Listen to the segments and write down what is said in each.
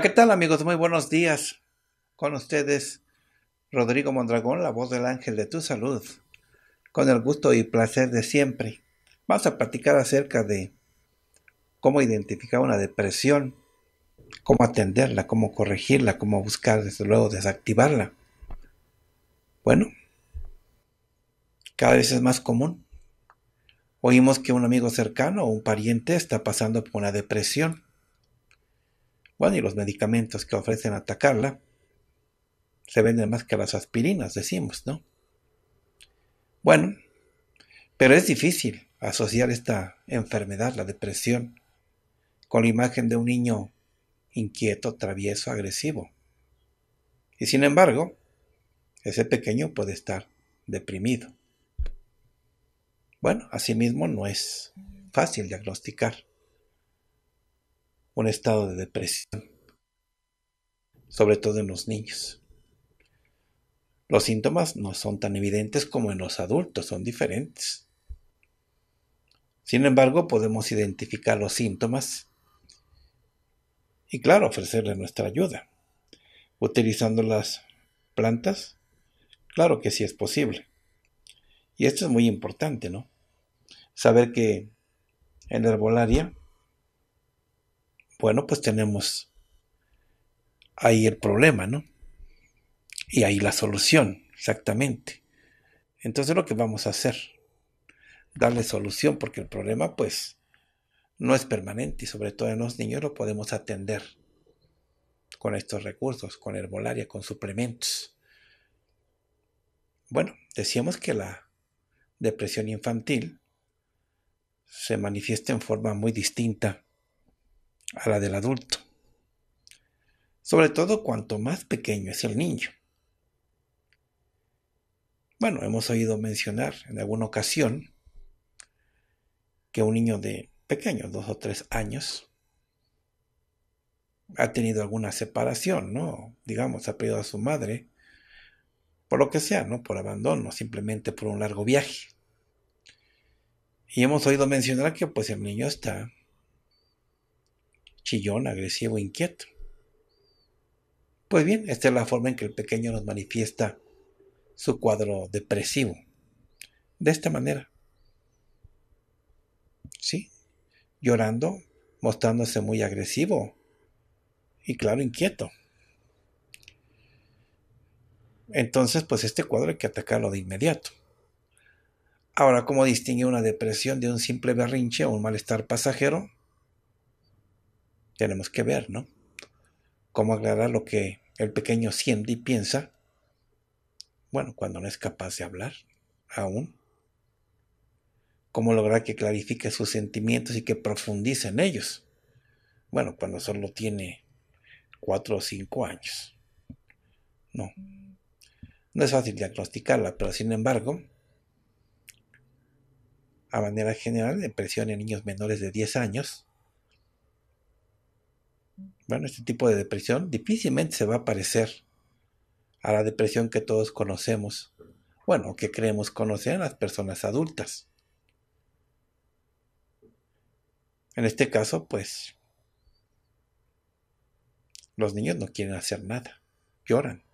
¿qué tal amigos? Muy buenos días. Con ustedes, Rodrigo Mondragón, la voz del ángel de tu salud. Con el gusto y placer de siempre. Vamos a platicar acerca de cómo identificar una depresión, cómo atenderla, cómo corregirla, cómo buscar, desde luego, desactivarla. Bueno, cada vez es más común. Oímos que un amigo cercano o un pariente está pasando por una depresión bueno, y los medicamentos que ofrecen atacarla se venden más que las aspirinas, decimos, ¿no? Bueno, pero es difícil asociar esta enfermedad, la depresión, con la imagen de un niño inquieto, travieso, agresivo. Y sin embargo, ese pequeño puede estar deprimido. Bueno, asimismo no es fácil diagnosticar un estado de depresión, sobre todo en los niños. Los síntomas no son tan evidentes como en los adultos, son diferentes. Sin embargo, podemos identificar los síntomas y, claro, ofrecerle nuestra ayuda, utilizando las plantas. Claro que sí es posible. Y esto es muy importante, ¿no? Saber que en la herbolaria bueno, pues tenemos ahí el problema, ¿no? Y ahí la solución, exactamente. Entonces lo que vamos a hacer, darle solución, porque el problema pues no es permanente y sobre todo en los niños lo podemos atender con estos recursos, con herbolaria, con suplementos. Bueno, decíamos que la depresión infantil se manifiesta en forma muy distinta a la del adulto, sobre todo cuanto más pequeño es el niño. Bueno, hemos oído mencionar en alguna ocasión que un niño de pequeño, dos o tres años, ha tenido alguna separación, ¿no? Digamos, ha perdido a su madre, por lo que sea, ¿no? Por abandono, simplemente por un largo viaje. Y hemos oído mencionar que pues el niño está chillón, agresivo, inquieto. Pues bien, esta es la forma en que el pequeño nos manifiesta su cuadro depresivo. De esta manera. ¿Sí? Llorando, mostrándose muy agresivo y claro, inquieto. Entonces, pues este cuadro hay que atacarlo de inmediato. Ahora, ¿cómo distingue una depresión de un simple berrinche o un malestar pasajero? tenemos que ver, ¿no? Cómo aclarar lo que el pequeño siente y piensa, bueno, cuando no es capaz de hablar aún. Cómo lograr que clarifique sus sentimientos y que profundice en ellos, bueno, cuando solo tiene cuatro o cinco años. No, no es fácil diagnosticarla, pero sin embargo, a manera general, depresión en niños menores de 10 años bueno, este tipo de depresión difícilmente se va a parecer a la depresión que todos conocemos, bueno, que creemos conocer en las personas adultas. En este caso, pues, los niños no quieren hacer nada, lloran.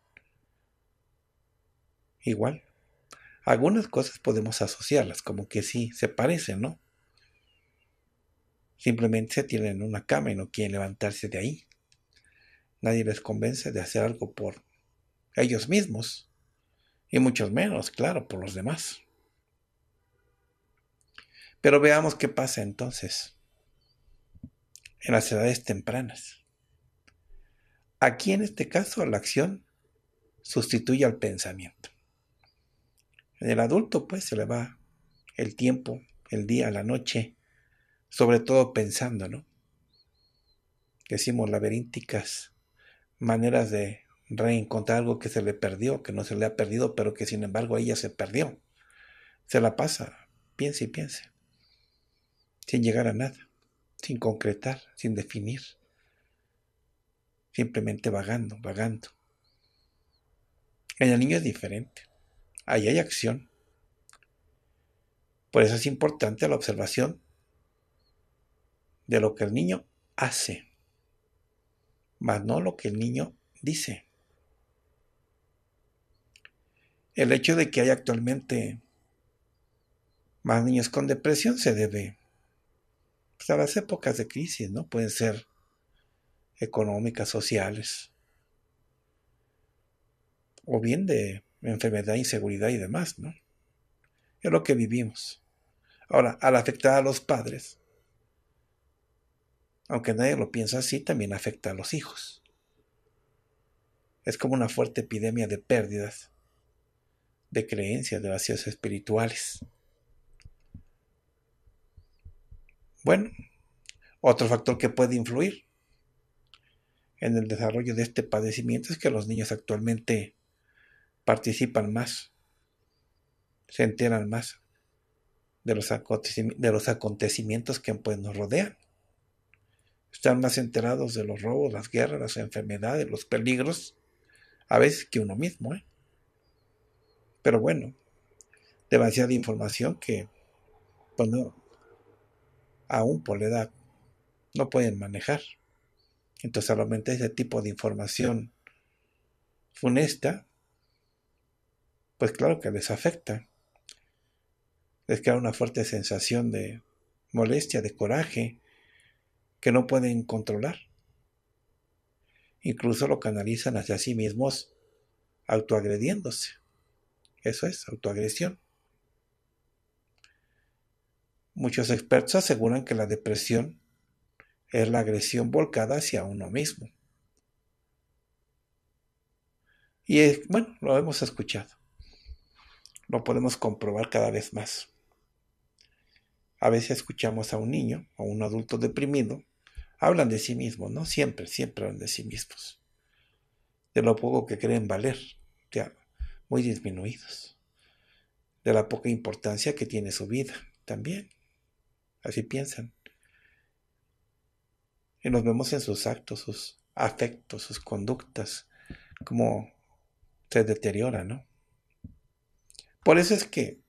Igual. Algunas cosas podemos asociarlas, como que sí, se parecen, ¿no? Simplemente se tienen en una cama y no quieren levantarse de ahí. Nadie les convence de hacer algo por ellos mismos y muchos menos, claro, por los demás. Pero veamos qué pasa entonces en las edades tempranas. Aquí en este caso la acción sustituye al pensamiento. En el adulto pues se le va el tiempo, el día, la noche, sobre todo pensando, ¿no? Decimos laberínticas maneras de reencontrar algo que se le perdió, que no se le ha perdido, pero que sin embargo ella se perdió. Se la pasa, piense y piense, sin llegar a nada, sin concretar, sin definir, simplemente vagando, vagando. En el niño es diferente, ahí hay acción. Por eso es importante la observación de lo que el niño hace más no lo que el niño dice. El hecho de que hay actualmente más niños con depresión se debe pues, a las épocas de crisis, ¿no? Pueden ser económicas, sociales, o bien de enfermedad, inseguridad y demás, ¿no? Es lo que vivimos. Ahora, al afectar a los padres, aunque nadie lo piensa así, también afecta a los hijos. Es como una fuerte epidemia de pérdidas, de creencias, de vacíos espirituales. Bueno, otro factor que puede influir en el desarrollo de este padecimiento es que los niños actualmente participan más, se enteran más de los, acontecimientos que pues, nos rodean están más enterados de los robos, las guerras, las enfermedades, los peligros, a veces que uno mismo. ¿eh? Pero bueno, demasiada información que, pues aún por la edad, no pueden manejar. Entonces solamente ese tipo de información funesta, pues claro que les afecta. Les crea una fuerte sensación de molestia, de coraje, que no pueden controlar. Incluso lo canalizan hacia sí mismos autoagrediéndose. Eso es, autoagresión. Muchos expertos aseguran que la depresión es la agresión volcada hacia uno mismo. Y es, bueno, lo hemos escuchado. Lo podemos comprobar cada vez más. A veces escuchamos a un niño o un adulto deprimido hablan de sí mismos, ¿no? Siempre, siempre hablan de sí mismos. De lo poco que creen valer, ya, muy disminuidos. De la poca importancia que tiene su vida, también. Así piensan. Y nos vemos en sus actos, sus afectos, sus conductas, como se deteriora, ¿no? Por eso es que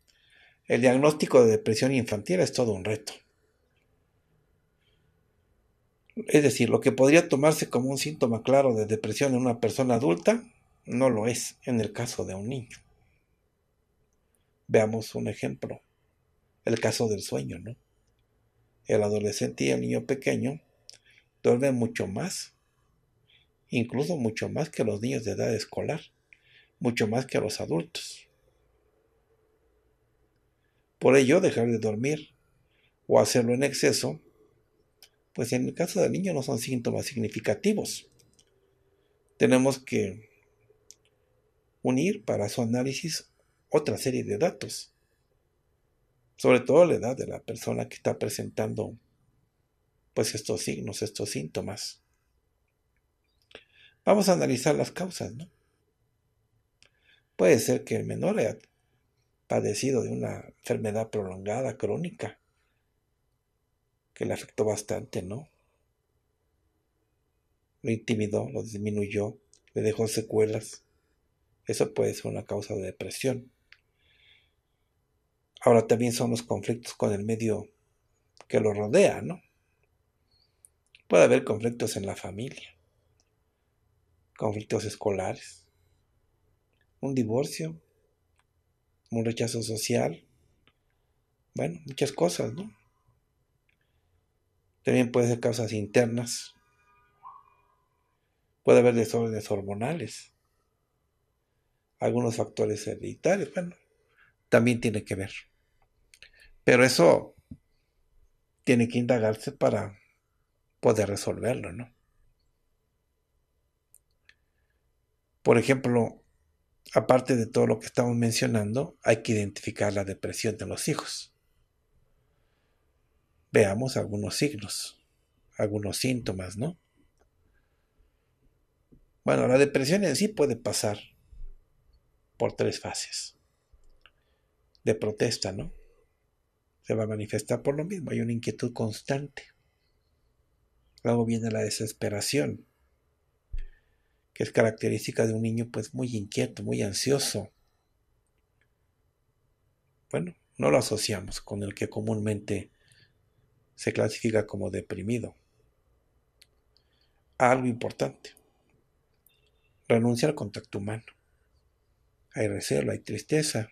el diagnóstico de depresión infantil es todo un reto. Es decir, lo que podría tomarse como un síntoma claro de depresión en una persona adulta, no lo es en el caso de un niño. Veamos un ejemplo, el caso del sueño, ¿no? El adolescente y el niño pequeño duermen mucho más, incluso mucho más que los niños de edad escolar, mucho más que los adultos. Por ello, dejar de dormir o hacerlo en exceso pues en el caso del niño no son síntomas significativos. Tenemos que unir para su análisis otra serie de datos, sobre todo la edad de la persona que está presentando pues estos signos, estos síntomas. Vamos a analizar las causas, ¿no? Puede ser que el menor haya padecido de una enfermedad prolongada, crónica, que le afectó bastante, ¿no? Lo intimidó, lo disminuyó, le dejó secuelas. Eso puede ser una causa de depresión. Ahora también son los conflictos con el medio que lo rodea, ¿no? Puede haber conflictos en la familia, conflictos escolares, un divorcio, un rechazo social, bueno, muchas cosas, ¿no? También puede ser causas internas. Puede haber desórdenes hormonales. Algunos factores hereditarios, bueno, también tiene que ver. Pero eso tiene que indagarse para poder resolverlo, ¿no? Por ejemplo, aparte de todo lo que estamos mencionando, hay que identificar la depresión de los hijos veamos algunos signos, algunos síntomas, ¿no? Bueno, la depresión en sí puede pasar por tres fases. De protesta, ¿no? Se va a manifestar por lo mismo, hay una inquietud constante. Luego viene la desesperación, que es característica de un niño pues muy inquieto, muy ansioso. Bueno, no lo asociamos con el que comúnmente se clasifica como deprimido. Algo importante. Renuncia al contacto humano. Hay recelo, hay tristeza,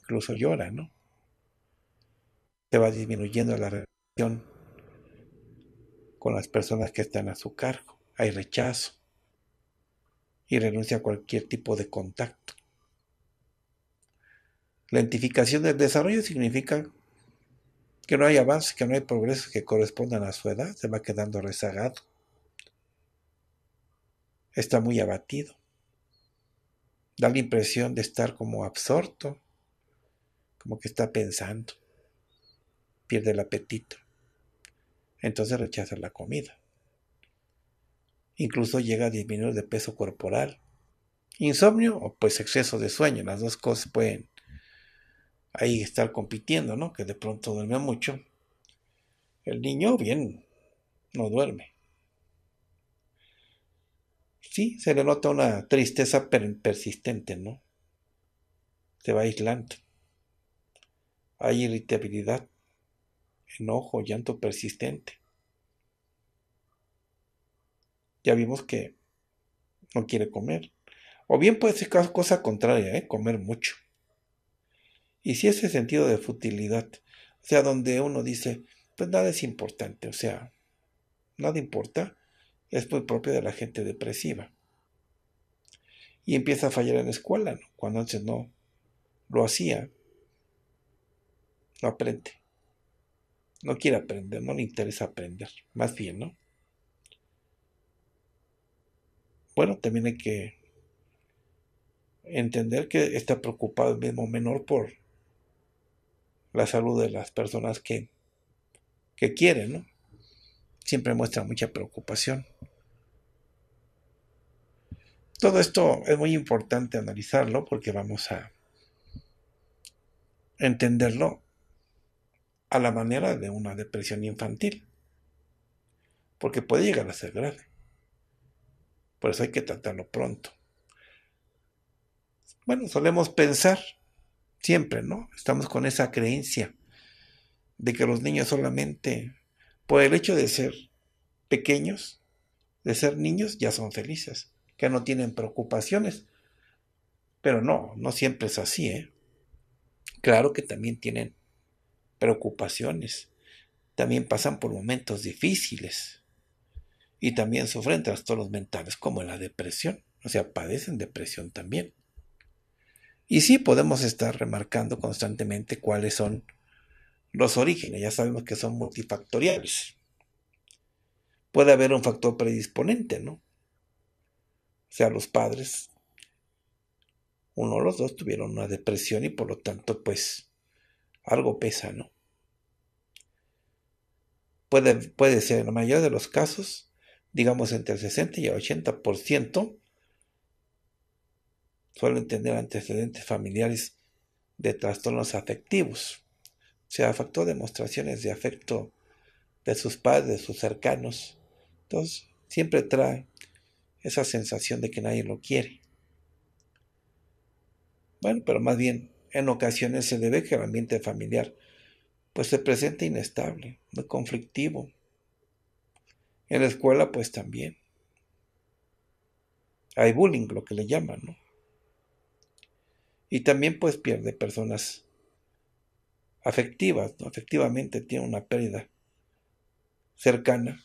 incluso llora, ¿no? Se va disminuyendo la relación con las personas que están a su cargo. Hay rechazo y renuncia a cualquier tipo de contacto. La identificación del desarrollo significa que no hay avances, que no hay progresos que correspondan a su edad, se va quedando rezagado. Está muy abatido. Da la impresión de estar como absorto, como que está pensando. Pierde el apetito. Entonces rechaza la comida. Incluso llega a disminuir de peso corporal. Insomnio o pues exceso de sueño, las dos cosas pueden ahí estar compitiendo, ¿no? Que de pronto duerme mucho. El niño, bien, no duerme. Sí, se le nota una tristeza persistente, ¿no? Se va aislando. Hay irritabilidad, enojo, llanto persistente. Ya vimos que no quiere comer. O bien puede ser cosa contraria, ¿eh? comer mucho. Y si ese sentido de futilidad, o sea, donde uno dice, pues nada es importante, o sea, nada importa, es muy propio de la gente depresiva. Y empieza a fallar en la escuela, ¿no? cuando antes no lo hacía, no aprende. No quiere aprender, no le interesa aprender, más bien, ¿no? Bueno, también hay que entender que está preocupado el mismo menor por la salud de las personas que, que quieren, ¿no? Siempre muestra mucha preocupación. Todo esto es muy importante analizarlo porque vamos a entenderlo a la manera de una depresión infantil, porque puede llegar a ser grave. Por eso hay que tratarlo pronto. Bueno, solemos pensar Siempre, ¿no? Estamos con esa creencia de que los niños solamente, por el hecho de ser pequeños, de ser niños, ya son felices, que no tienen preocupaciones. Pero no, no siempre es así, ¿eh? Claro que también tienen preocupaciones, también pasan por momentos difíciles y también sufren trastornos mentales como la depresión, o sea, padecen depresión también. Y sí podemos estar remarcando constantemente cuáles son los orígenes. Ya sabemos que son multifactoriales. Puede haber un factor predisponente, ¿no? O sea, los padres, uno o los dos tuvieron una depresión y por lo tanto, pues, algo pesa, ¿no? Puede, puede ser en la mayoría de los casos, digamos entre el 60 y el 80%, suelen tener antecedentes familiares de trastornos afectivos. sea, afectó demostraciones de afecto de sus padres, de sus cercanos. Entonces, siempre trae esa sensación de que nadie lo quiere. Bueno, pero más bien, en ocasiones se debe que el ambiente familiar pues se presenta inestable, muy conflictivo. En la escuela pues también. Hay bullying, lo que le llaman, ¿no? Y también pues pierde personas afectivas, efectivamente afectivamente tiene una pérdida cercana.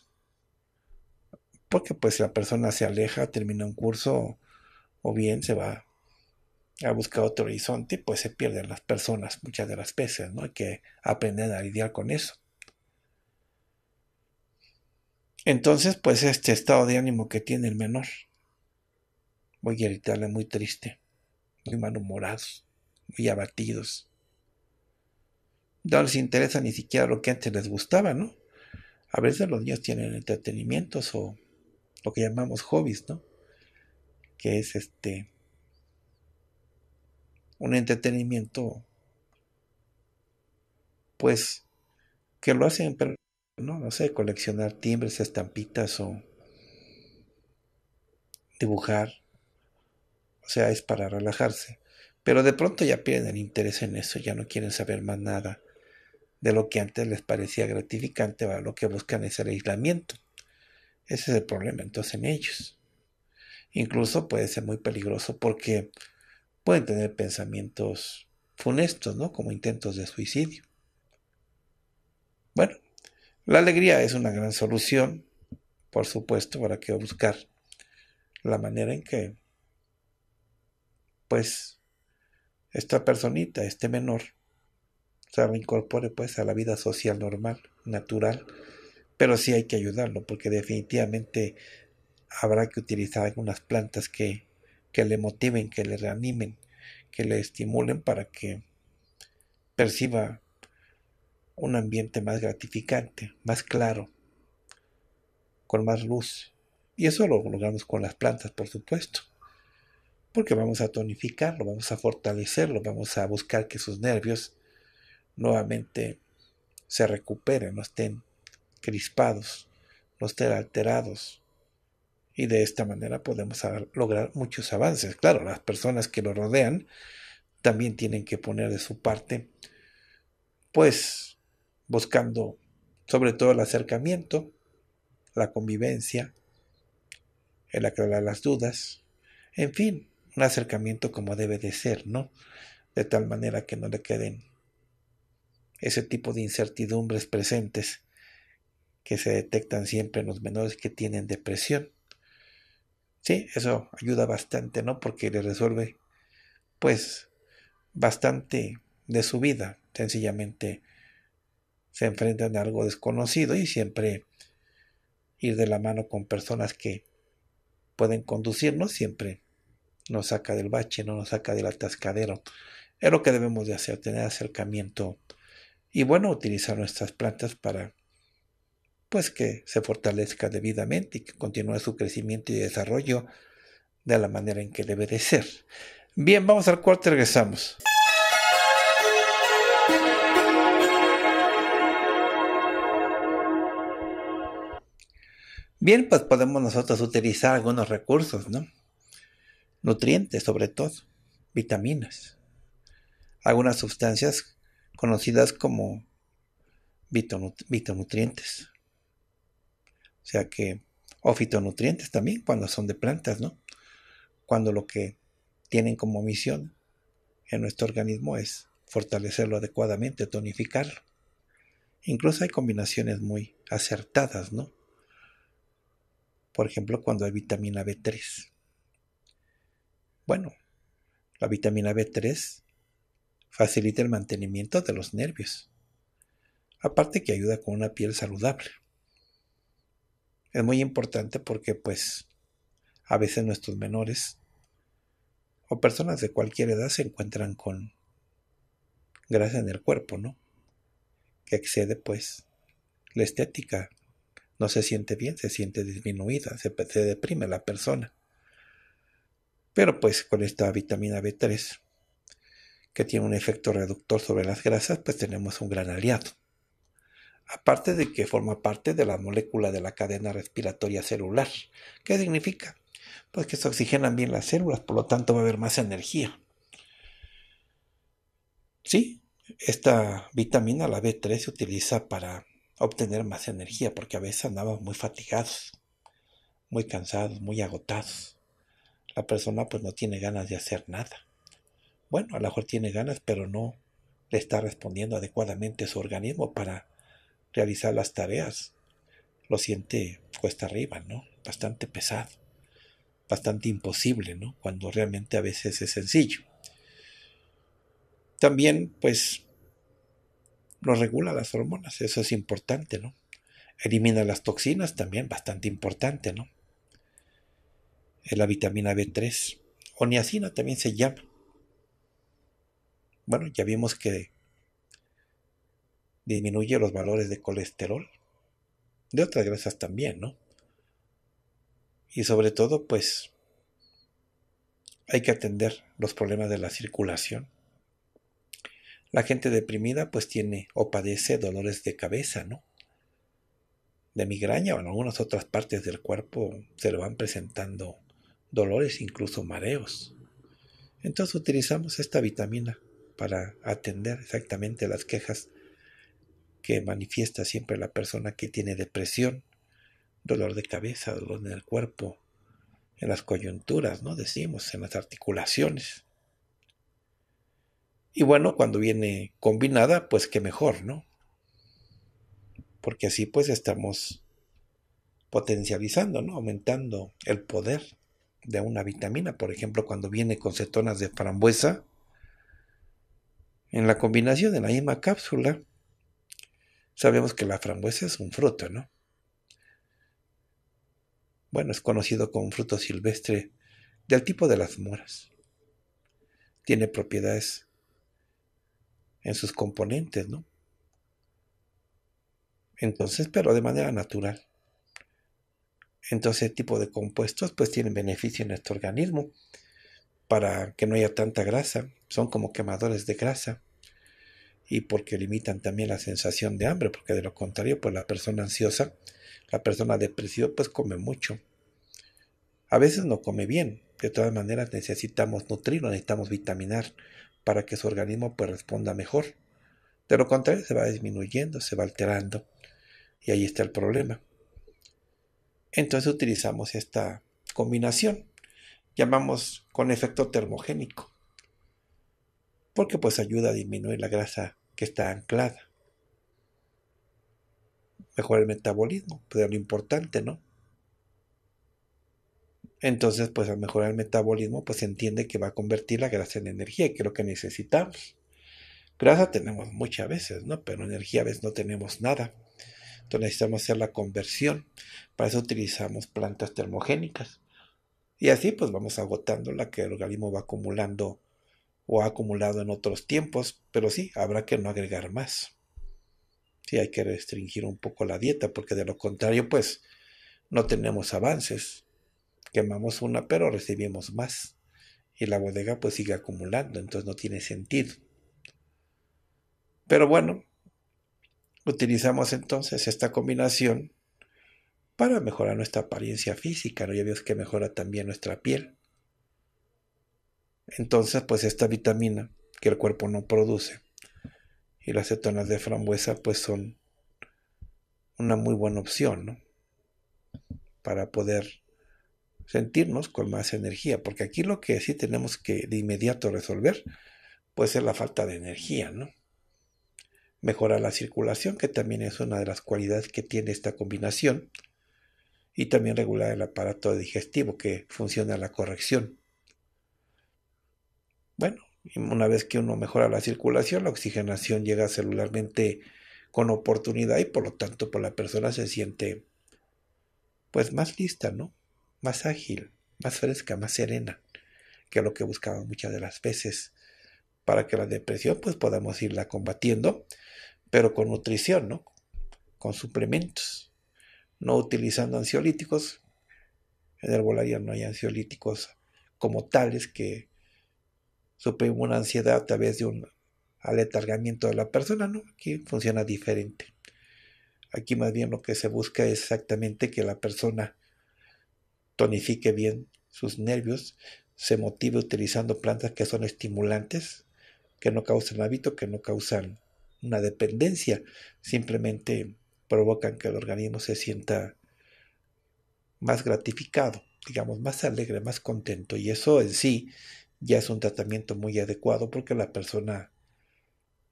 Porque pues la persona se aleja, termina un curso o bien se va a buscar otro horizonte, pues se pierden las personas muchas de las veces, ¿no? Hay que aprender a lidiar con eso. Entonces, pues este estado de ánimo que tiene el menor, voy a gritarle muy triste muy malhumorados, muy abatidos. No les interesa ni siquiera lo que antes les gustaba, ¿no? A veces los niños tienen entretenimientos o lo que llamamos hobbies, ¿no? Que es este un entretenimiento pues que lo hacen no no sé coleccionar timbres estampitas o dibujar o sea, es para relajarse. Pero de pronto ya pierden el interés en eso, ya no quieren saber más nada de lo que antes les parecía gratificante, lo que buscan es el aislamiento. Ese es el problema entonces en ellos. Incluso puede ser muy peligroso porque pueden tener pensamientos funestos, ¿no? Como intentos de suicidio. Bueno, la alegría es una gran solución, por supuesto, para que buscar la manera en que pues esta personita, este menor, se reincorpore pues a la vida social normal, natural, pero sí hay que ayudarlo porque definitivamente habrá que utilizar algunas plantas que, que le motiven, que le reanimen, que le estimulen para que perciba un ambiente más gratificante, más claro, con más luz. Y eso lo logramos con las plantas, por supuesto porque vamos a tonificarlo, vamos a fortalecerlo, vamos a buscar que sus nervios nuevamente se recuperen, no estén crispados, no estén alterados. Y de esta manera podemos lograr muchos avances. Claro, las personas que lo rodean también tienen que poner de su parte, pues buscando sobre todo el acercamiento, la convivencia, el aclarar las dudas, en fin, un acercamiento como debe de ser, ¿no? De tal manera que no le queden ese tipo de incertidumbres presentes que se detectan siempre en los menores que tienen depresión. Sí, eso ayuda bastante, ¿no? Porque le resuelve, pues, bastante de su vida. Sencillamente se enfrentan a algo desconocido y siempre ir de la mano con personas que pueden conducirnos siempre nos saca del bache, no nos saca del atascadero. Es lo que debemos de hacer, tener acercamiento y bueno, utilizar nuestras plantas para pues que se fortalezca debidamente y que continúe su crecimiento y desarrollo de la manera en que debe de ser. Bien, vamos al cuarto y regresamos. Bien, pues podemos nosotros utilizar algunos recursos, ¿no? nutrientes sobre todo, vitaminas, algunas sustancias conocidas como vitonutrientes, o sea que, o fitonutrientes también cuando son de plantas, ¿no? Cuando lo que tienen como misión en nuestro organismo es fortalecerlo adecuadamente, tonificarlo. Incluso hay combinaciones muy acertadas, ¿no? Por ejemplo, cuando hay vitamina B3. Bueno, la vitamina B3 facilita el mantenimiento de los nervios, aparte que ayuda con una piel saludable. Es muy importante porque pues a veces nuestros menores o personas de cualquier edad se encuentran con grasa en el cuerpo, ¿no? Que excede pues la estética. No se siente bien, se siente disminuida, se, se deprime la persona. Pero pues con esta vitamina B3, que tiene un efecto reductor sobre las grasas, pues tenemos un gran aliado. Aparte de que forma parte de la molécula de la cadena respiratoria celular. ¿Qué significa? Pues que se oxigenan bien las células, por lo tanto va a haber más energía. Sí, esta vitamina, la B3, se utiliza para obtener más energía, porque a veces andamos muy fatigados, muy cansados, muy agotados la persona pues no tiene ganas de hacer nada. Bueno, a lo mejor tiene ganas, pero no le está respondiendo adecuadamente su organismo para realizar las tareas. Lo siente cuesta arriba, ¿no? Bastante pesado, bastante imposible, ¿no? Cuando realmente a veces es sencillo. También, pues, no regula las hormonas, eso es importante, ¿no? Elimina las toxinas, también bastante importante, ¿no? es la vitamina B3, o niacina también se llama. Bueno, ya vimos que disminuye los valores de colesterol, de otras grasas también, ¿no? Y sobre todo, pues, hay que atender los problemas de la circulación. La gente deprimida pues tiene o padece dolores de cabeza, ¿no? De migraña o en algunas otras partes del cuerpo se le van presentando dolores, incluso mareos. Entonces utilizamos esta vitamina para atender exactamente las quejas que manifiesta siempre la persona que tiene depresión, dolor de cabeza, dolor en el cuerpo, en las coyunturas, ¿no? Decimos, en las articulaciones. Y bueno, cuando viene combinada, pues qué mejor, ¿no? Porque así pues estamos potencializando, ¿no? Aumentando el poder de una vitamina, por ejemplo, cuando viene con cetonas de frambuesa, en la combinación de la misma cápsula, sabemos que la frambuesa es un fruto, ¿no? Bueno, es conocido como un fruto silvestre del tipo de las moras. Tiene propiedades en sus componentes, ¿no? Entonces, pero de manera natural. Entonces, ese tipo de compuestos pues tienen beneficio en nuestro organismo para que no haya tanta grasa. Son como quemadores de grasa y porque limitan también la sensación de hambre, porque de lo contrario, pues la persona ansiosa, la persona depresiva, pues come mucho. A veces no come bien, de todas maneras necesitamos nutrirlo, necesitamos vitaminar para que su organismo pues responda mejor. De lo contrario, se va disminuyendo, se va alterando y ahí está el problema. Entonces utilizamos esta combinación. Llamamos con efecto termogénico. Porque pues ayuda a disminuir la grasa que está anclada. Mejora el metabolismo, pero lo importante, ¿no? Entonces, pues al mejorar el metabolismo, pues se entiende que va a convertir la grasa en energía, que es lo que necesitamos. Grasa tenemos muchas veces, ¿no? Pero energía a veces no tenemos nada. Entonces necesitamos hacer la conversión. Para eso utilizamos plantas termogénicas. Y así pues vamos agotando la que el organismo va acumulando o ha acumulado en otros tiempos, pero sí, habrá que no agregar más. Sí, hay que restringir un poco la dieta, porque de lo contrario, pues, no tenemos avances. Quemamos una, pero recibimos más. Y la bodega pues sigue acumulando, entonces no tiene sentido. Pero bueno, Utilizamos entonces esta combinación para mejorar nuestra apariencia física, ¿no? ya vimos que mejora también nuestra piel. Entonces, pues esta vitamina que el cuerpo no produce y las cetonas de frambuesa pues son una muy buena opción, ¿no? Para poder sentirnos con más energía, porque aquí lo que sí tenemos que de inmediato resolver pues es la falta de energía, ¿no? mejora la circulación, que también es una de las cualidades que tiene esta combinación, y también regular el aparato digestivo, que funciona la corrección. Bueno, una vez que uno mejora la circulación, la oxigenación llega celularmente con oportunidad y por lo tanto por pues, la persona se siente pues más lista, Más ágil, más fresca, más serena, que es lo que buscaba muchas de las veces para que la depresión pues podamos irla combatiendo, pero con nutrición, ¿no? Con suplementos, no utilizando ansiolíticos. En el bolario no hay ansiolíticos como tales que suprimen una ansiedad a través de un aletargamiento de la persona, ¿no? Aquí funciona diferente. Aquí más bien lo que se busca es exactamente que la persona tonifique bien sus nervios, se motive utilizando plantas que son estimulantes, que no causan hábito, que no causan una dependencia, simplemente provocan que el organismo se sienta más gratificado, digamos, más alegre, más contento. Y eso en sí ya es un tratamiento muy adecuado porque la persona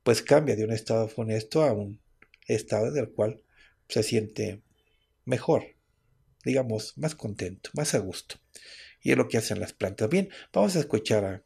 pues cambia de un estado funesto a un estado del cual se siente mejor, digamos, más contento, más a gusto. Y es lo que hacen las plantas. Bien, vamos a escuchar a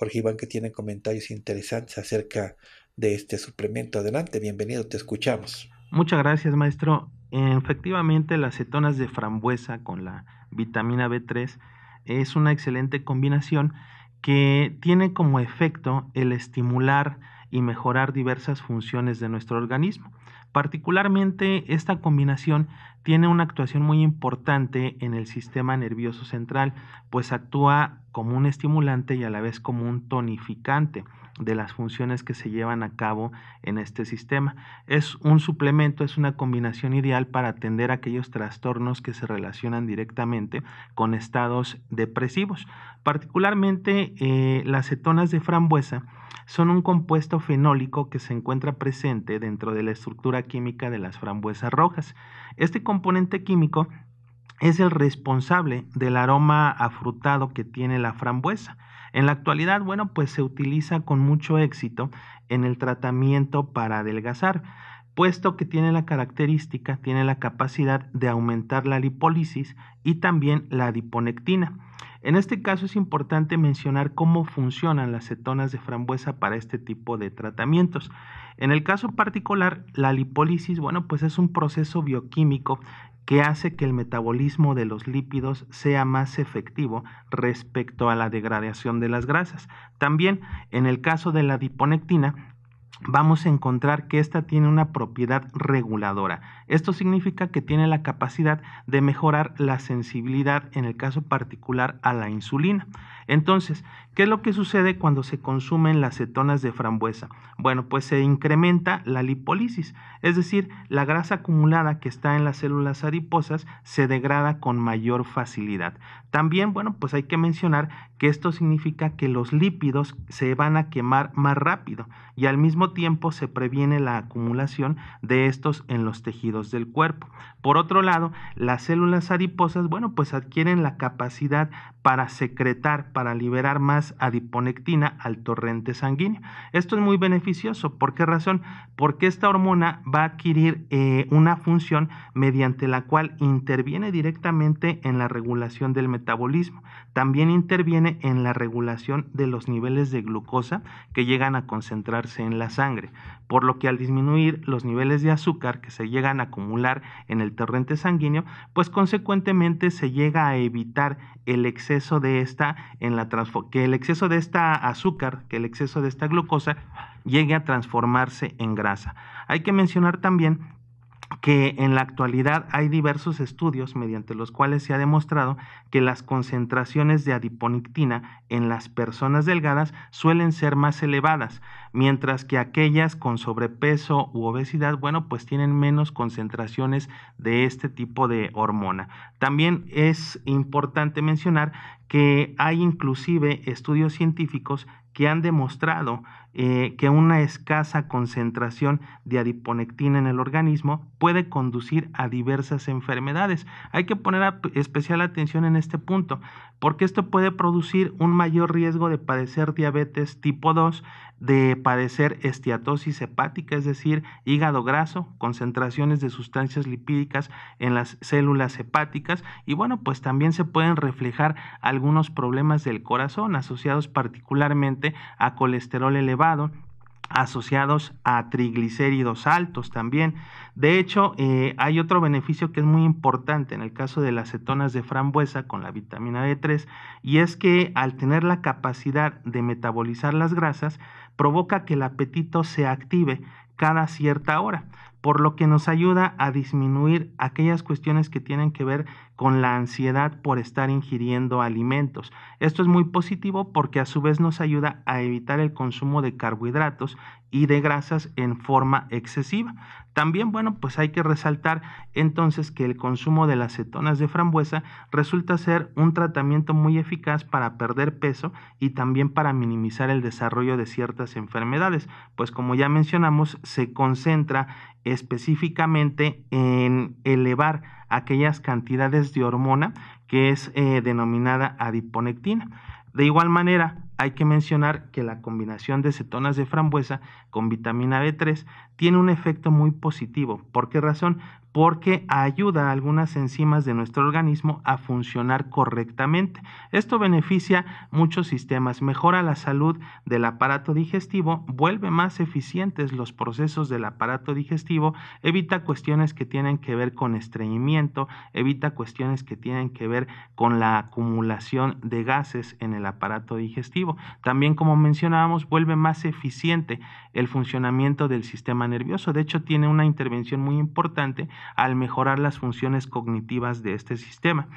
Jorge Iván que tiene comentarios interesantes acerca de este suplemento. Adelante, bienvenido, te escuchamos. Muchas gracias, maestro. Efectivamente, las cetonas de frambuesa con la vitamina B3 es una excelente combinación que tiene como efecto el estimular y mejorar diversas funciones de nuestro organismo. Particularmente esta combinación tiene una actuación muy importante en el sistema nervioso central, pues actúa como un estimulante y a la vez como un tonificante de las funciones que se llevan a cabo en este sistema. Es un suplemento, es una combinación ideal para atender aquellos trastornos que se relacionan directamente con estados depresivos. Particularmente eh, las cetonas de frambuesa son un compuesto fenólico que se encuentra presente dentro de la estructura química de las frambuesas rojas. Este componente químico es el responsable del aroma afrutado que tiene la frambuesa. En la actualidad, bueno, pues se utiliza con mucho éxito en el tratamiento para adelgazar, puesto que tiene la característica, tiene la capacidad de aumentar la lipólisis y también la adiponectina. En este caso es importante mencionar cómo funcionan las cetonas de frambuesa para este tipo de tratamientos. En el caso particular, la lipólisis, bueno, pues es un proceso bioquímico que hace que el metabolismo de los lípidos sea más efectivo respecto a la degradación de las grasas. También, en el caso de la diponectina, vamos a encontrar que esta tiene una propiedad reguladora. Esto significa que tiene la capacidad de mejorar la sensibilidad, en el caso particular, a la insulina. Entonces, ¿qué es lo que sucede cuando se consumen las cetonas de frambuesa? Bueno, pues se incrementa la lipólisis, es decir, la grasa acumulada que está en las células adiposas se degrada con mayor facilidad. También, bueno, pues hay que mencionar que esto significa que los lípidos se van a quemar más rápido y al mismo tiempo se previene la acumulación de estos en los tejidos del cuerpo. Por otro lado, las células adiposas, bueno, pues adquieren la capacidad para secretar, para liberar más adiponectina al torrente sanguíneo. Esto es muy beneficioso. ¿Por qué razón? Porque esta hormona va a adquirir eh, una función mediante la cual interviene directamente en la regulación del metabolismo. También interviene en la regulación de los niveles de glucosa que llegan a concentrarse en la sangre. Por lo que al disminuir los niveles de azúcar que se llegan a acumular en el torrente sanguíneo, pues consecuentemente se llega a evitar el exceso de esta en que el exceso de esta azúcar, que el exceso de esta glucosa llegue a transformarse en grasa. Hay que mencionar también que en la actualidad hay diversos estudios mediante los cuales se ha demostrado que las concentraciones de adiponictina en las personas delgadas suelen ser más elevadas mientras que aquellas con sobrepeso u obesidad, bueno, pues tienen menos concentraciones de este tipo de hormona. También es importante mencionar que hay inclusive estudios científicos que han demostrado eh, que una escasa concentración de adiponectina en el organismo puede conducir a diversas enfermedades. Hay que poner especial atención en este punto, porque esto puede producir un mayor riesgo de padecer diabetes tipo 2, de padecer estiatosis hepática, es decir, hígado graso, concentraciones de sustancias lipídicas en las células hepáticas y bueno, pues también se pueden reflejar algunos problemas del corazón asociados particularmente a colesterol elevado asociados a triglicéridos altos también. De hecho, eh, hay otro beneficio que es muy importante en el caso de las cetonas de frambuesa con la vitamina D3 y es que al tener la capacidad de metabolizar las grasas, provoca que el apetito se active cada cierta hora, por lo que nos ayuda a disminuir aquellas cuestiones que tienen que ver con la ansiedad por estar ingiriendo alimentos. Esto es muy positivo porque a su vez nos ayuda a evitar el consumo de carbohidratos y de grasas en forma excesiva. También, bueno, pues hay que resaltar entonces que el consumo de las cetonas de frambuesa resulta ser un tratamiento muy eficaz para perder peso y también para minimizar el desarrollo de ciertas enfermedades, pues como ya mencionamos, se concentra específicamente en elevar aquellas cantidades de hormona que es eh, denominada adiponectina. De igual manera, hay que mencionar que la combinación de cetonas de frambuesa con vitamina B3 tiene un efecto muy positivo. ¿Por qué razón? Porque ayuda a algunas enzimas de nuestro organismo a funcionar correctamente. Esto beneficia muchos sistemas, mejora la salud del aparato digestivo, vuelve más eficientes los procesos del aparato digestivo, evita cuestiones que tienen que ver con estreñimiento, evita cuestiones que tienen que ver con la acumulación de gases en el aparato digestivo. También, como mencionábamos, vuelve más eficiente el funcionamiento del sistema nervioso. De hecho, tiene una intervención muy importante al mejorar las funciones cognitivas de este sistema.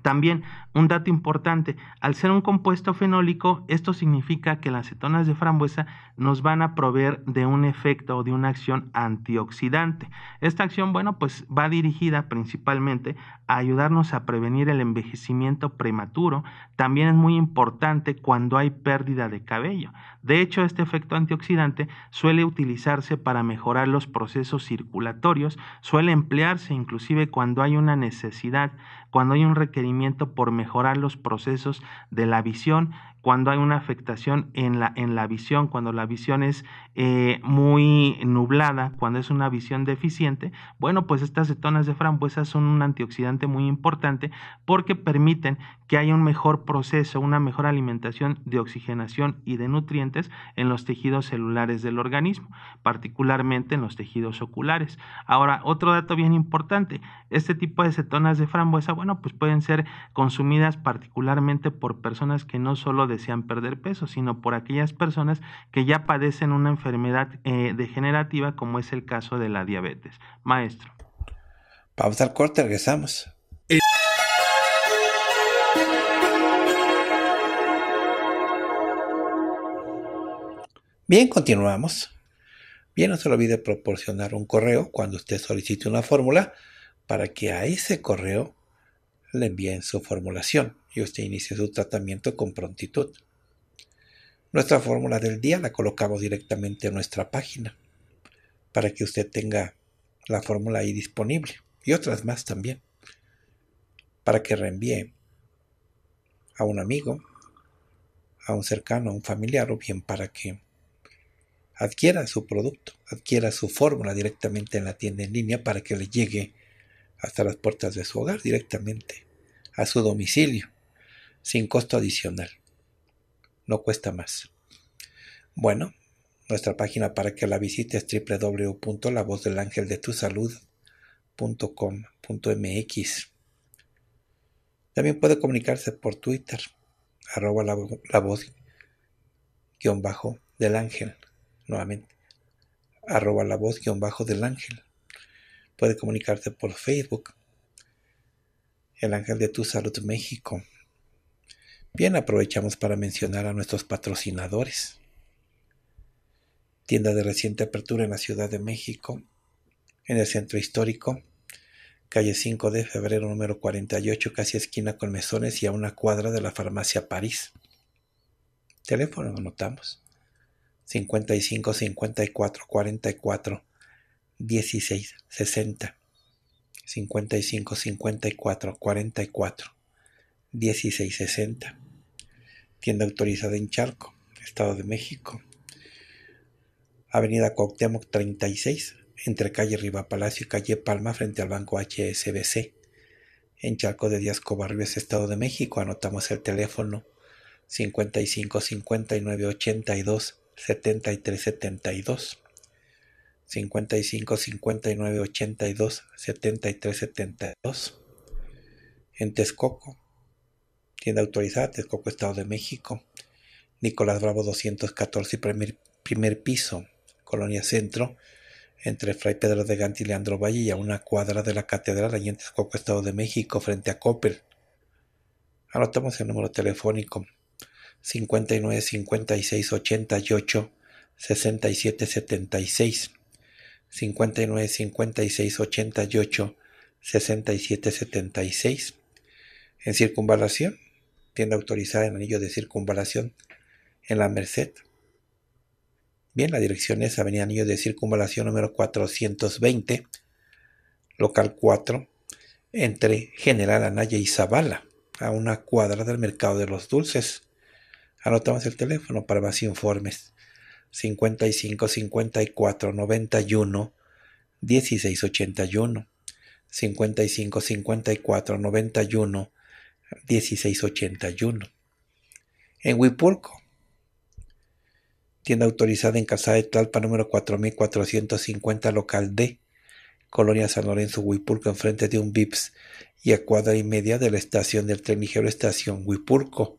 También un dato importante, al ser un compuesto fenólico, esto significa que las cetonas de frambuesa nos van a proveer de un efecto o de una acción antioxidante. Esta acción, bueno, pues va dirigida principalmente a ayudarnos a prevenir el envejecimiento prematuro. También es muy importante cuando hay pérdida de cabello. De hecho, este efecto antioxidante suele utilizarse para mejorar los procesos circulatorios, suele emplearse inclusive cuando hay una necesidad cuando hay un requerimiento por mejorar los procesos de la visión cuando hay una afectación en la, en la visión, cuando la visión es eh, muy nublada, cuando es una visión deficiente, bueno, pues estas cetonas de frambuesa son un antioxidante muy importante porque permiten que haya un mejor proceso, una mejor alimentación de oxigenación y de nutrientes en los tejidos celulares del organismo, particularmente en los tejidos oculares. Ahora, otro dato bien importante, este tipo de cetonas de frambuesa, bueno, pues pueden ser consumidas particularmente por personas que no solo desean perder peso, sino por aquellas personas que ya padecen una enfermedad eh, degenerativa como es el caso de la diabetes. Maestro. Pausa al corte, regresamos. Bien, continuamos. Bien, no se olvide proporcionar un correo cuando usted solicite una fórmula para que a ese correo le envíen su formulación y usted inicie su tratamiento con prontitud. Nuestra fórmula del día la colocamos directamente en nuestra página para que usted tenga la fórmula ahí disponible y otras más también para que reenvíe a un amigo, a un cercano, a un familiar o bien para que adquiera su producto, adquiera su fórmula directamente en la tienda en línea para que le llegue hasta las puertas de su hogar directamente, a su domicilio, sin costo adicional. No cuesta más. Bueno, nuestra página para que la visite es www.lavozdelangeldetusalud.com.mx. También puede comunicarse por Twitter, arroba la, voz guión bajo del ángel, nuevamente, arroba la voz guión bajo del ángel. Puede comunicarte por Facebook. El Ángel de Tu Salud México. Bien, aprovechamos para mencionar a nuestros patrocinadores. Tienda de reciente apertura en la Ciudad de México, en el centro histórico, calle 5 de febrero número 48, casi esquina con mesones y a una cuadra de la farmacia París. Teléfono anotamos. 55 54 44 16, 60, 55, 54, 44, 16, 60. Tienda autorizada en Charco, Estado de México. Avenida Cuauhtémoc 36, entre calle Riva Palacio y calle Palma frente al banco HSBC. En Charco de Díaz Barrios, Estado de México, anotamos el teléfono 55 59 82 73 72. 55 59 82 73 72 en Texcoco. Tienda autorizada Texcoco, Estado de México. Nicolás Bravo 214, primer, primer piso, Colonia Centro, entre Fray Pedro de Gante y Leandro Valle y a una cuadra de la Catedral, allí en Texcoco, Estado de México, frente a Copper. Anotamos el número telefónico 59 56 88 67 76. 59 56 88 67 76. En circunvalación, tienda autorizada en anillo de circunvalación en la Merced. Bien, la dirección es Avenida Anillo de Circunvalación número 420, local 4, entre General Anaya y Zavala, a una cuadra del mercado de los dulces. Anotamos el teléfono para más informes. 55 54 91 1681 55 54 91 1681 en Huipulco tienda autorizada en Casada de Talpa número 4450 local D Colonia San Lorenzo Huipulco enfrente de un VIPS y a cuadra y media de la estación del tren ligero estación Huipulco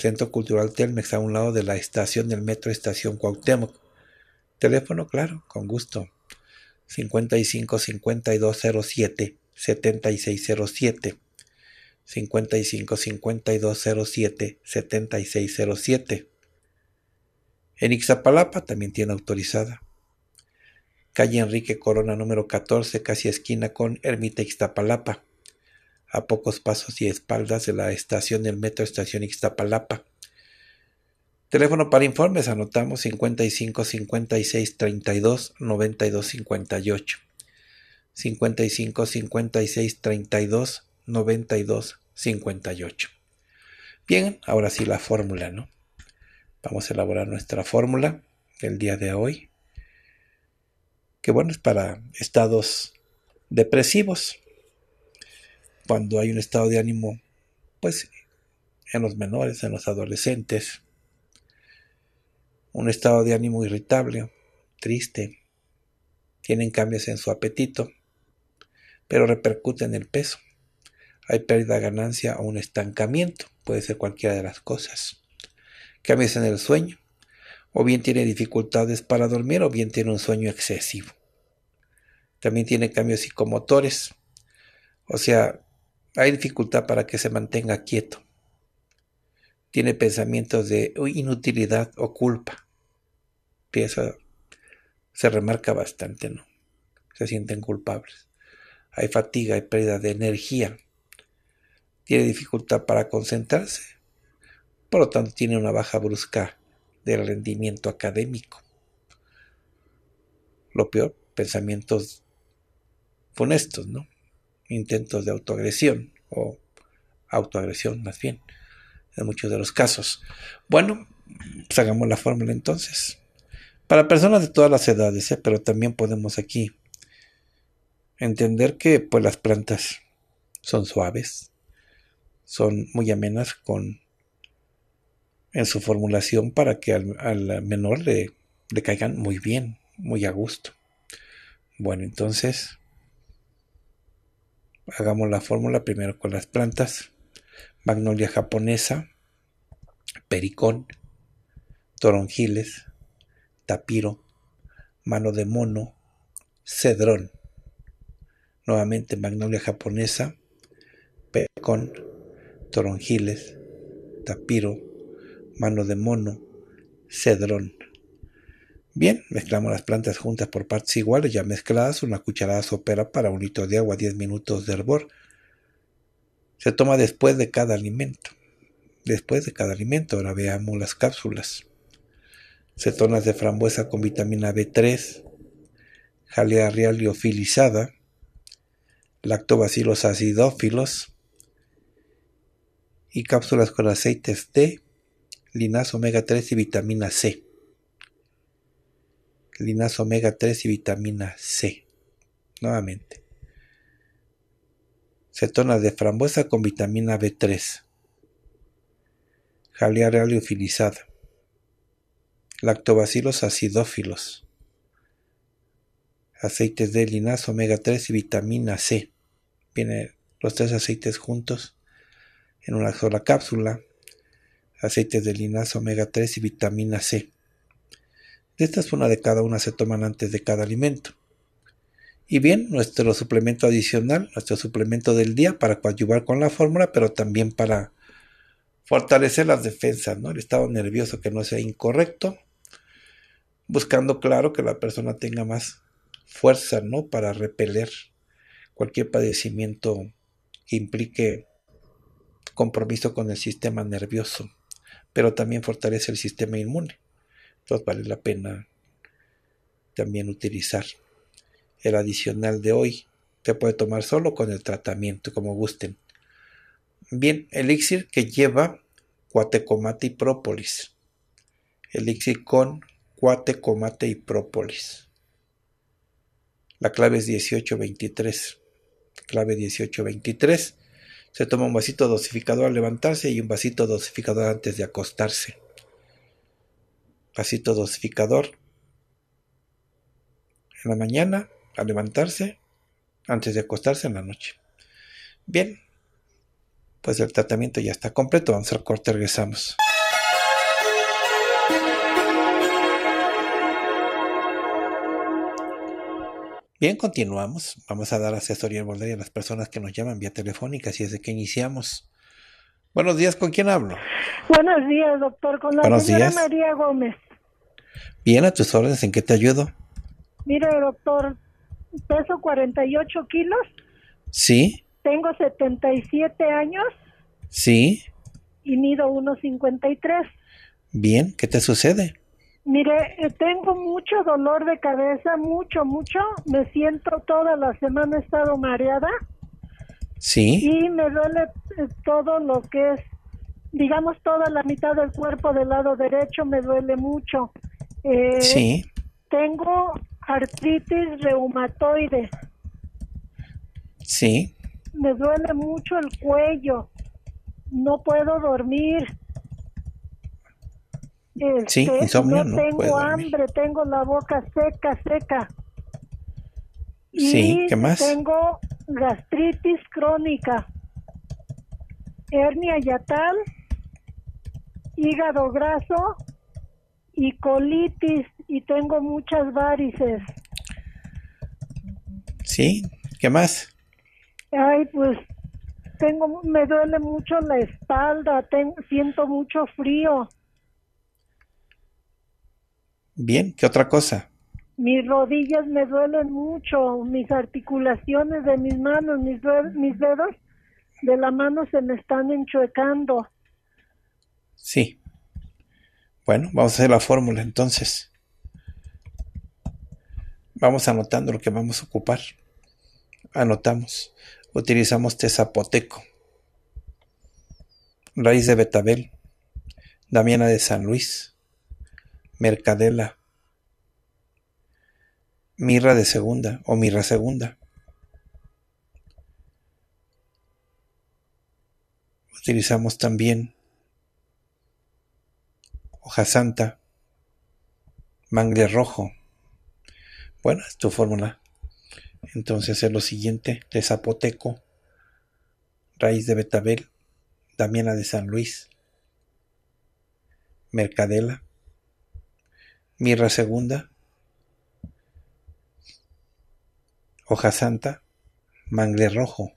Centro Cultural Telmex, a un lado de la estación del metro Estación Cuauhtémoc. Teléfono, claro, con gusto. 55 5207 7607. 55 5207 7607. En Ixtapalapa también tiene autorizada. Calle Enrique Corona número 14, casi esquina con Ermita Ixtapalapa a pocos pasos y espaldas de la estación del metro Estación Ixtapalapa. Teléfono para informes anotamos 55 56 32 92 58. 55 56 32 92 58. Bien, ahora sí la fórmula, ¿no? Vamos a elaborar nuestra fórmula el día de hoy. Que bueno, es para estados depresivos cuando hay un estado de ánimo, pues en los menores, en los adolescentes, un estado de ánimo irritable, triste, tienen cambios en su apetito, pero repercute en el peso. Hay pérdida, ganancia o un estancamiento, puede ser cualquiera de las cosas. Cambios en el sueño, o bien tiene dificultades para dormir o bien tiene un sueño excesivo. También tiene cambios psicomotores, o sea, hay dificultad para que se mantenga quieto. Tiene pensamientos de inutilidad o culpa. se remarca bastante, ¿no? Se sienten culpables. Hay fatiga y pérdida de energía. Tiene dificultad para concentrarse. Por lo tanto, tiene una baja brusca del rendimiento académico. Lo peor, pensamientos funestos, ¿no? intentos de autoagresión o autoagresión más bien en muchos de los casos. Bueno, pues hagamos la fórmula entonces. Para personas de todas las edades, ¿eh? pero también podemos aquí entender que pues las plantas son suaves, son muy amenas con en su formulación para que al, menor le caigan muy bien, muy a gusto. Bueno, entonces hagamos la fórmula primero con las plantas. Magnolia japonesa, pericón, toronjiles, tapiro, mano de mono, cedrón. Nuevamente magnolia japonesa, pericón, toronjiles, tapiro, mano de mono, cedrón. Bien, mezclamos las plantas juntas por partes iguales, ya mezcladas, una cucharada sopera para un litro de agua, 10 minutos de hervor. Se toma después de cada alimento. Después de cada alimento, ahora veamos las cápsulas. Cetonas de frambuesa con vitamina B3, jalea real liofilizada, lactobacilos acidófilos y cápsulas con aceites de linaza omega 3 y vitamina C linaza omega 3 y vitamina C. Nuevamente. Cetona de frambuesa con vitamina B3. Jalea real liofilizada. Lactobacilos acidófilos. Aceites de linaza, omega 3 y vitamina C. Vienen los tres aceites juntos en una sola cápsula. Aceites de linaza, omega 3 y vitamina C esta es una de cada una se toman antes de cada alimento. Y bien, nuestro suplemento adicional, nuestro suplemento del día para coadyuvar con la fórmula, pero también para fortalecer las defensas, ¿no? El estado nervioso que no sea incorrecto, buscando claro que la persona tenga más fuerza, ¿no? Para repeler cualquier padecimiento que implique compromiso con el sistema nervioso, pero también fortalece el sistema inmune vale la pena también utilizar. El adicional de hoy se puede tomar solo con el tratamiento, como gusten. Bien, elixir que lleva cuatecomate y própolis. Elixir con cuatecomate y própolis. La clave es 1823. Clave 1823. Se toma un vasito dosificador al levantarse y un vasito dosificador antes de acostarse pasito dosificador en la mañana, al levantarse, antes de acostarse en la noche. Bien, pues el tratamiento ya está completo. Vamos al corte, regresamos. Bien, continuamos. Vamos a dar asesoría volver a las personas que nos llaman vía telefónica, si es de que iniciamos. Buenos días, ¿con quién hablo? Buenos días, doctor, con la Buenos María Gómez. Bien, a tus órdenes, ¿en qué te ayudo? Mire, doctor, peso 48 kilos. Sí. Tengo 77 años. Sí. Y mido 1,53. Bien, ¿qué te sucede? Mire, eh, tengo mucho dolor de cabeza, mucho, mucho. Me siento toda la semana he estado mareada. Sí. Y me duele eh, todo lo que es, digamos, toda la mitad del cuerpo del lado derecho me duele mucho. Eh, sí. Tengo artritis reumatoide. Sí. Me duele mucho el cuello. No puedo dormir. sí, insomnio. No, tengo hambre, tengo la boca seca, seca. Sí, ¿qué más? Tengo gastritis crónica, hernia yatal, hígado graso y colitis y tengo muchas varices. Sí, ¿qué más? Ay, pues tengo, me duele mucho la espalda, siento mucho frío. Bien, ¿qué otra cosa? Mis rodillas me duelen mucho, mis articulaciones de mis manos, mis, mis dedos de la mano se me están enchuecando. Sí. Bueno, vamos a hacer la fórmula entonces. Vamos anotando lo que vamos a ocupar. Anotamos. Utilizamos zapoteco Raíz de Betabel. Damiana de San Luis. Mercadela. Mirra de segunda o mirra segunda. Utilizamos también hoja santa, mangle rojo. Bueno, es tu fórmula. Entonces es lo siguiente, de zapoteco, raíz de betabel, damiana de San Luis, mercadela, mirra segunda, hoja santa, mangle rojo.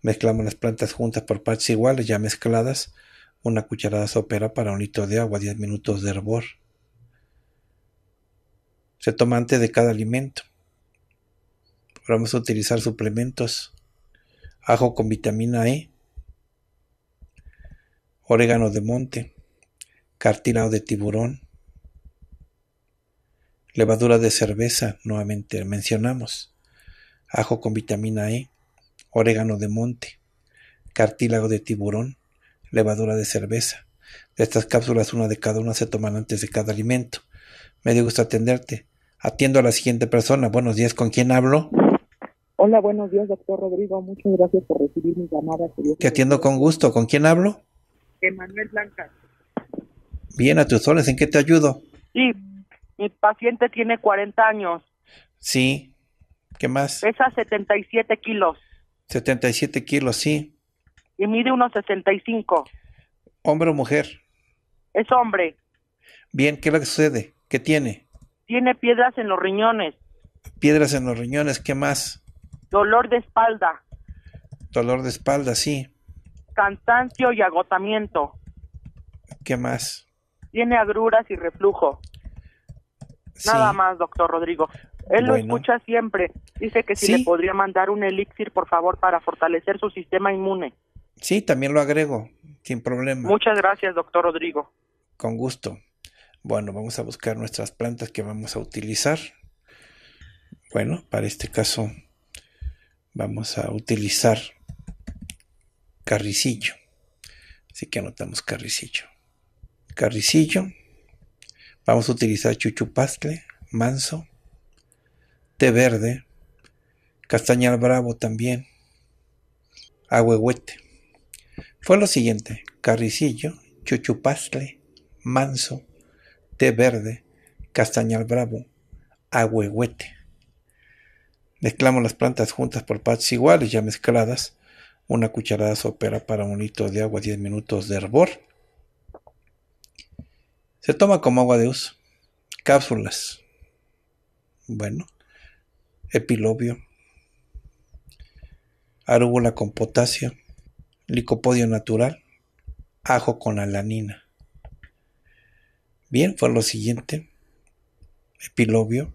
Mezclamos las plantas juntas por partes iguales, ya mezcladas, una cucharada sopera para un litro de agua, 10 minutos de hervor. Se toma antes de cada alimento. Vamos a utilizar suplementos. Ajo con vitamina E, orégano de monte, cartílago de tiburón, levadura de cerveza, nuevamente mencionamos, ajo con vitamina E, orégano de monte, cartílago de tiburón, levadura de cerveza. De estas cápsulas, una de cada una se toman antes de cada alimento. Me dio gusto atenderte. Atiendo a la siguiente persona. Buenos días, ¿con quién hablo? Hola, buenos días, doctor Rodrigo. Muchas gracias por recibir mi llamada. Te atiendo con gusto. ¿Con quién hablo? Emanuel Blanca. Bien, a tus soles, ¿en qué te ayudo? Sí, mi paciente tiene 40 años. Sí, ¿qué más? Pesa 77 kilos. 77 kilos, sí y mide unos 65. ¿Hombre o mujer? Es hombre. Bien, ¿qué le sucede? ¿Qué tiene? Tiene piedras en los riñones. Piedras en los riñones, ¿qué más? Dolor de espalda. Dolor de espalda, sí. Cansancio y agotamiento. ¿Qué más? Tiene agruras y reflujo. Nada más, doctor Rodrigo. Él lo escucha siempre. Dice que si le podría mandar un elixir, por favor, para fortalecer su sistema inmune. Sí, también lo agrego, sin problema. Muchas gracias, doctor Rodrigo. Con gusto. Bueno, vamos a buscar nuestras plantas que vamos a utilizar. Bueno, para este caso vamos a utilizar carricillo. Así que anotamos carricillo. Carricillo. Vamos a utilizar chuchupastle, manso, té verde, castañal bravo también, ahuehuete fue lo siguiente: Carricillo, chuchupazle, Manso, Té Verde, Castañal Bravo, Agüehuete. Mezclamos las plantas juntas por partes iguales, ya mezcladas. Una cucharada sopera para un litro de agua, 10 minutos de hervor. Se toma como agua de uso. Cápsulas. Bueno. Epilobio. Arúgula con potasio licopodio natural, ajo con alanina. Bien, fue lo siguiente. Epilobio,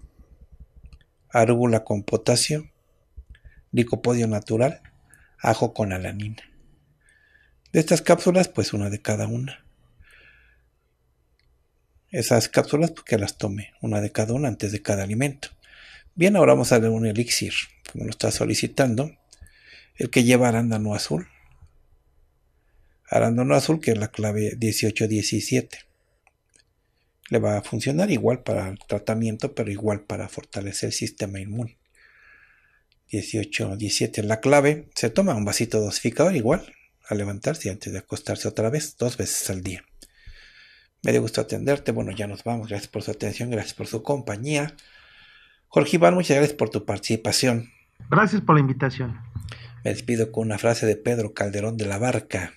arúgula con potasio, licopodio natural, ajo con alanina. De estas cápsulas, pues una de cada una. Esas cápsulas, pues que las tome, una de cada una antes de cada alimento. Bien, ahora vamos a ver un elixir, como lo está solicitando, el que lleva arándano azul, arándano azul, que es la clave 1817. Le va a funcionar igual para el tratamiento, pero igual para fortalecer el sistema inmune. 1817 es la clave. Se toma un vasito dosificador igual a levantarse antes de acostarse otra vez, dos veces al día. Me dio gusto atenderte. Bueno, ya nos vamos. Gracias por su atención, gracias por su compañía. Jorge Iván, muchas gracias por tu participación. Gracias por la invitación. Me despido con una frase de Pedro Calderón de la Barca.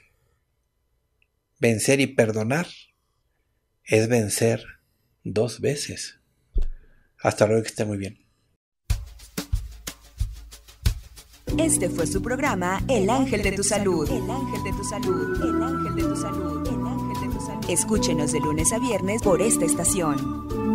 Vencer y perdonar es vencer dos veces. Hasta luego, que esté muy bien. Este fue su programa El Ángel de tu Salud. El Ángel de tu Salud. de Salud. El Ángel de tu Salud. Escúchenos de lunes a viernes por esta estación.